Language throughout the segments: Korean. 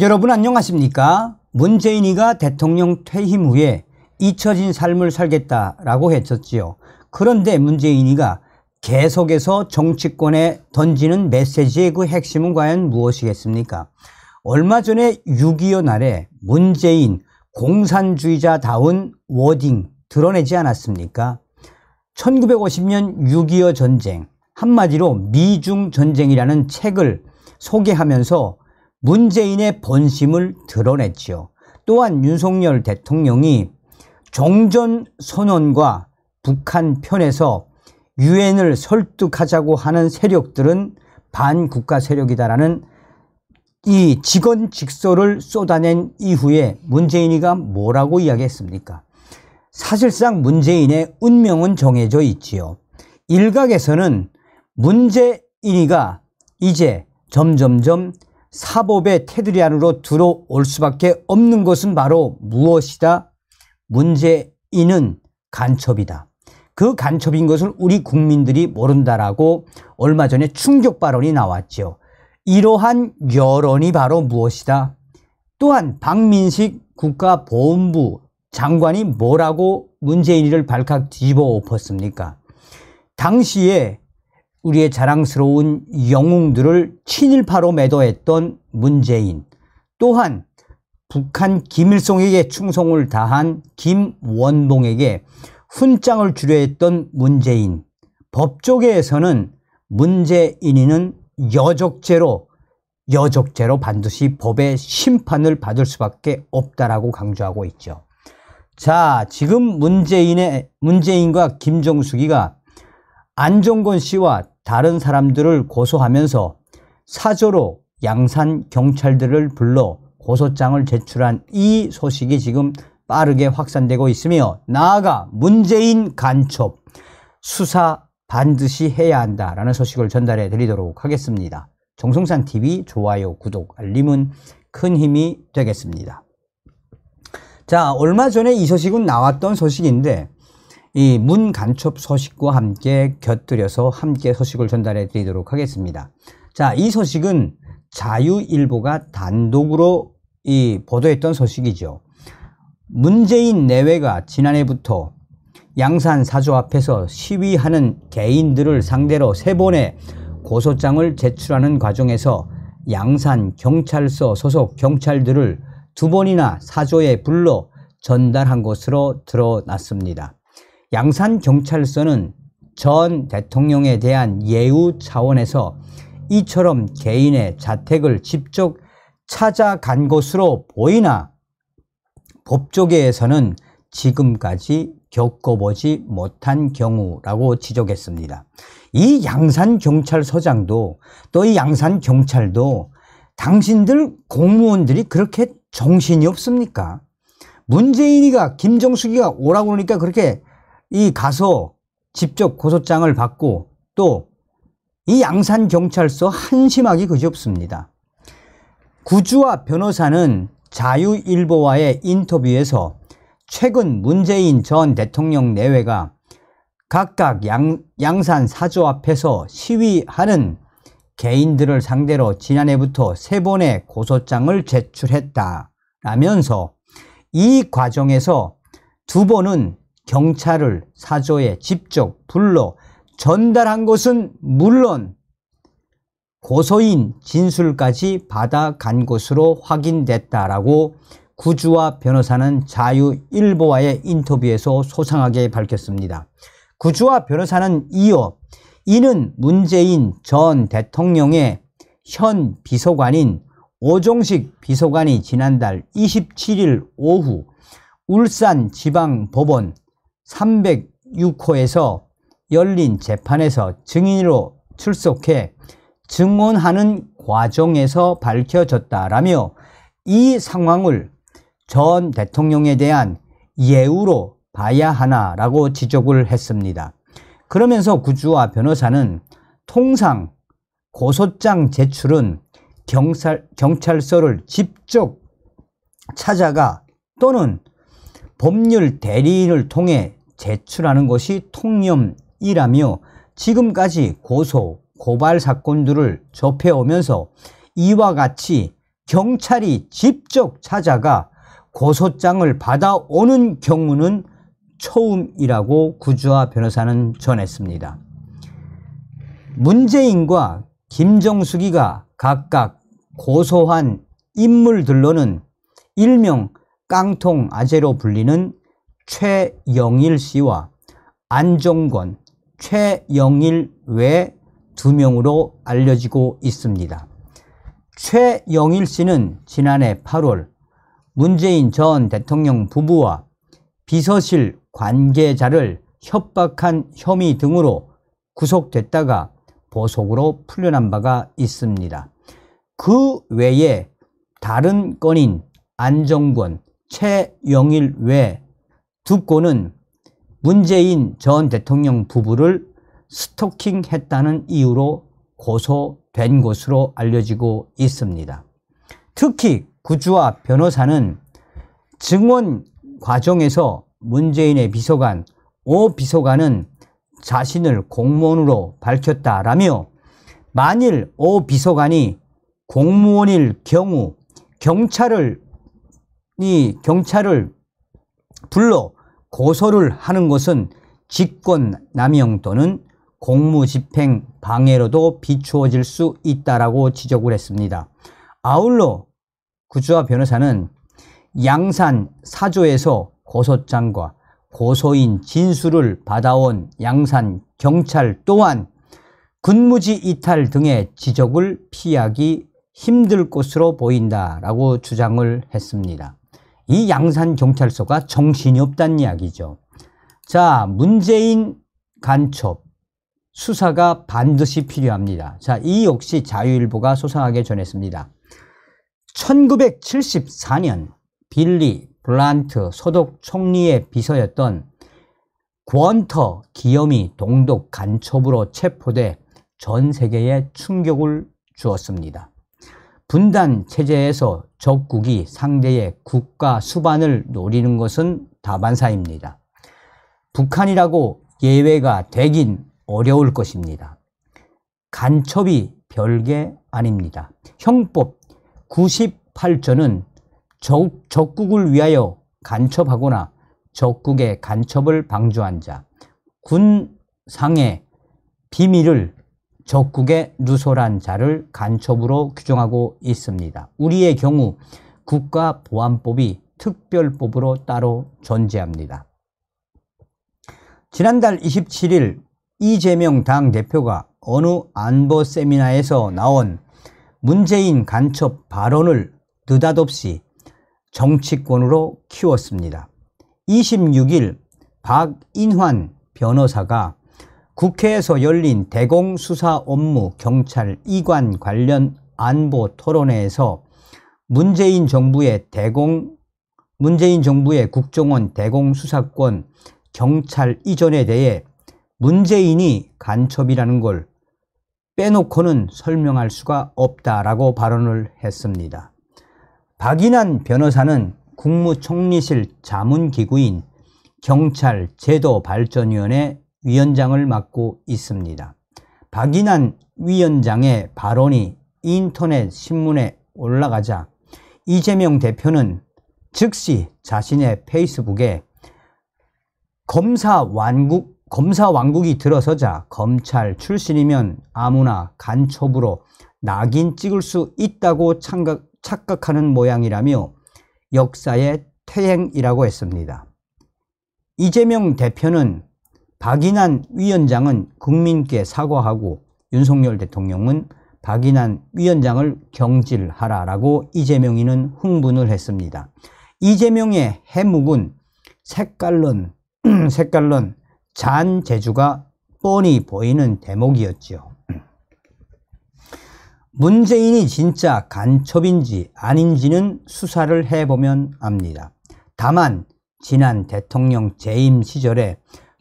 여러분 안녕하십니까? 문재인이가 대통령 퇴임 후에 잊혀진 삶을 살겠다라고 했었지요. 그런데 문재인이가 계속해서 정치권에 던지는 메시지의 그 핵심은 과연 무엇이겠습니까? 얼마 전에 6.25 날에 문재인 공산주의자다운 워딩 드러내지 않았습니까? 1950년 6.25 전쟁, 한마디로 미중 전쟁이라는 책을 소개하면서 문재인의 본심을 드러냈지요. 또한 윤석열 대통령이 종전 선언과 북한 편에서 유엔을 설득하자고 하는 세력들은 반국가 세력이다라는 이 직언 직소를 쏟아낸 이후에 문재인이가 뭐라고 이야기했습니까? 사실상 문재인의 운명은 정해져 있지요. 일각에서는 문재인이가 이제 점점점 사법의 테두리 안으로 들어올 수밖에 없는 것은 바로 무엇이다? 문제인은 간첩이다. 그 간첩인 것을 우리 국민들이 모른다라고 얼마 전에 충격 발언이 나왔죠. 이러한 여론이 바로 무엇이다? 또한 박민식 국가보훈부 장관이 뭐라고 문재인이를 발칵 뒤집어 엎었습니까? 당시에 우리의 자랑스러운 영웅들을 친일파로 매도했던 문재인 또한 북한 김일성에게 충성을 다한 김원봉에게 훈장을 주려 했던 문재인 법조계에서는 문재인이는 여적죄로 여적죄로 반드시 법의 심판을 받을 수밖에 없다라고 강조하고 있죠. 자, 지금 문재인의 문재인과 김정숙이가 안종건 씨와 다른 사람들을 고소하면서 사조로 양산 경찰들을 불러 고소장을 제출한 이 소식이 지금 빠르게 확산되고 있으며 나아가 문재인 간첩 수사 반드시 해야 한다라는 소식을 전달해 드리도록 하겠습니다. 정성산 TV 좋아요, 구독, 알림은 큰 힘이 되겠습니다. 자, 얼마 전에 이 소식은 나왔던 소식인데 이 문간첩 소식과 함께 곁들여서 함께 소식을 전달해 드리도록 하겠습니다. 자, 이 소식은 자유일보가 단독으로 이 보도했던 소식이죠. 문재인 내외가 지난해부터 양산 사조 앞에서 시위하는 개인들을 상대로 세 번의 고소장을 제출하는 과정에서 양산 경찰서 소속 경찰들을 두 번이나 사조에 불러 전달한 것으로 드러났습니다. 양산 경찰서는 전 대통령에 대한 예우 차원에서 이처럼 개인의 자택을 직접 찾아간 것으로 보이나 법조계에서는 지금까지 겪어보지 못한 경우라고 지적했습니다. 이 양산경찰서장도 또 이 양산경찰도 당신들 공무원들이 그렇게 정신이 없습니까? 문재인이가 김정숙이가 오라고 그러니까 그렇게 이 가서 직접 고소장을 받고 또 이 양산경찰서 한심하기 그지없습니다. 구주와 변호사는 자유일보와의 인터뷰에서 최근 문재인 전 대통령 내외가 각각 양, 양산 사조 앞에서 시위하는 개인들을 상대로 지난해부터 세 번의 고소장을 제출했다라면서 이 과정에서 두 번은 경찰을 사조에 직접 불러 전달한 것은 물론 고소인 진술까지 받아간 것으로 확인됐다라고 구주와 변호사는 자유일보와의 인터뷰에서 소상하게 밝혔습니다. 구주와 변호사는 이어 이는 문재인 전 대통령의 현 비서관인 오종식 비서관이 지난달 27일 오후 울산지방법원 306호에서 열린 재판에서 증인으로 출석해 증언하는 과정에서 밝혀졌다라며 이 상황을 전 대통령에 대한 예우로 봐야 하나라고 지적을 했습니다. 그러면서 구주와 변호사는 통상 고소장 제출은 경찰, 경찰서를 직접 찾아가 또는 법률 대리인을 통해 제출하는 것이 통념이라며 지금까지 고소, 고발 사건들을 접해오면서 이와 같이 경찰이 직접 찾아가 고소장을 받아오는 경우는 처음이라고 구주아 변호사는 전했습니다. 문재인과 김정숙이가 각각 고소한 인물들로는 일명 깡통 아재로 불리는 최영일 씨와 안종권, 최영일 외 두 명으로 알려지고 있습니다. 최영일 씨는 지난해 8월 문재인 전 대통령 부부와 비서실 관계자를 협박한 혐의 등으로 구속됐다가 보석으로 풀려난 바가 있습니다. 그 외에 다른 건인 안정권, 최영일 외두 건은 문재인 전 대통령 부부를 스토킹했다는 이유로 고소된 것으로 알려지고 있습니다. 특히 구주와 변호사는 증언 과정에서 문재인의 비서관 오 비서관은 자신을 공무원으로 밝혔다라며 만일 오 비서관이 공무원일 경우 경찰을 이 경찰을 불러 고소를 하는 것은 직권 남용 또는 공무집행 방해로도 비추어질 수 있다라고 지적을 했습니다. 아울러 구주와 변호사는 양산 사조에서 고소장과 고소인 진술을 받아온 양산 경찰 또한 근무지 이탈 등의 지적을 피하기 힘들 것으로 보인다라고 주장을 했습니다. 이 양산 경찰서가 정신이 없다는 이야기죠. 자, 문재인 간첩 수사가 반드시 필요합니다. 자, 이 역시 자유일보가 소상하게 전했습니다. 1974년 빌리 블란트 소독 총리의 비서였던 권터 기염이 동독 간첩으로 체포돼 전 세계에 충격을 주었습니다. 분단 체제에서 적국이 상대의 국가 수반을 노리는 것은 다반사입니다. 북한이라고 예외가 되긴 어려울 것입니다. 간첩이 별게 아닙니다. 형법 98조는 적, 적국을 위하여 간첩하거나 적국의 간첩을 방조한 자, 군상의 비밀을 적국의 누설한 자를 간첩으로 규정하고 있습니다. 우리의 경우 국가보안법이 특별법으로 따로 존재합니다. 지난달 27일 이재명 당대표가 어느 안보 세미나에서 나온 문재인 간첩 발언을 느닷없이 정치권으로 키웠습니다. 26일 박인환 변호사가 국회에서 열린 대공수사 업무 경찰 이관 관련 안보 토론회에서 문재인 정부의 대공 문재인 정부의 국정원 대공수사권 경찰 이전에 대해 문재인이 간첩이라는 걸 빼놓고는 설명할 수가 없다라고 발언을 했습니다. 박인환 변호사는 국무총리실 자문기구인 경찰제도발전위원회 위원장을 맡고 있습니다. 박인환 위원장의 발언이 인터넷 신문에 올라가자 이재명 대표는 즉시 자신의 페이스북에 검사 완국 검사 왕국이 들어서자 검찰 출신이면 아무나 간첩으로 낙인 찍을 수 있다고 착각, 착각하는 모양이라며 역사의 퇴행이라고 했습니다. 이재명 대표는 박인환 위원장은 국민께 사과하고 윤석열 대통령은 박인환 위원장을 경질하라라고 이재명이는 흥분을 했습니다. 이재명의 해묵은 색깔론, 색깔론 잔 재주가 뻔히 보이는 대목이었지요. 문재인이 진짜 간첩인지 아닌지는 수사를 해보면 압니다. 다만 지난 대통령 재임 시절에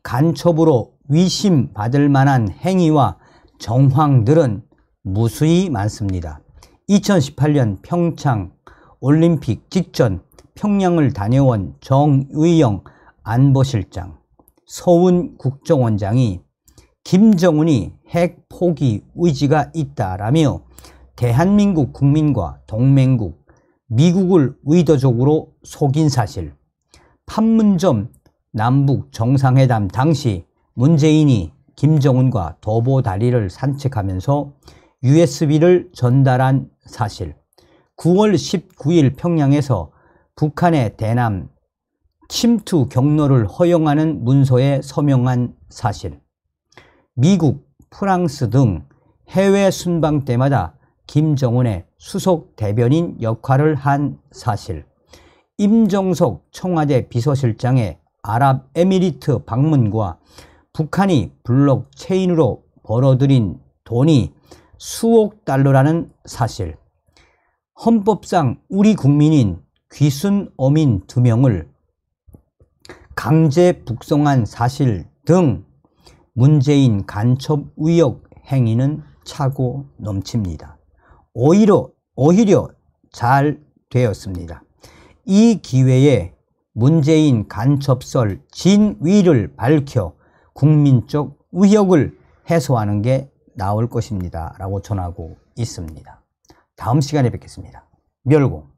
간첩으로 위심받을 만한 행위와 정황들은 무수히 많습니다. 2018년 평창 올림픽 직전 평양을 다녀온 정의영 안보실장, 서훈 국정원장이 김정은이 핵 포기 의지가 있다라며 대한민국 국민과 동맹국 미국을 의도적으로 속인 사실, 판문점 남북 정상회담 당시 문재인이 김정은과 도보 다리를 산책하면서 USB를 전달한 사실, 9월 19일 평양에서 북한의 대남 침투 경로를 허용하는 문서에 서명한 사실, 미국, 프랑스 등 해외 순방 때마다 김정은의 수석 대변인 역할을 한 사실, 임종석 청와대 비서실장의 아랍에미리트 방문과 북한이 블록체인으로 벌어들인 돈이 수억 달러라는 사실 헌법상 우리 국민인 귀순 어민 두명을 강제 북송한 사실 등 문재인 간첩 의혹 행위는 차고 넘칩니다. 오히려, 오히려 잘 되었습니다. 이 기회에 문재인 간첩설 진위를 밝혀 국민적 의혹을 해소하는 게 나올 것입니다. 라고 전하고 있습니다. 다음 시간에 뵙겠습니다. 멸공.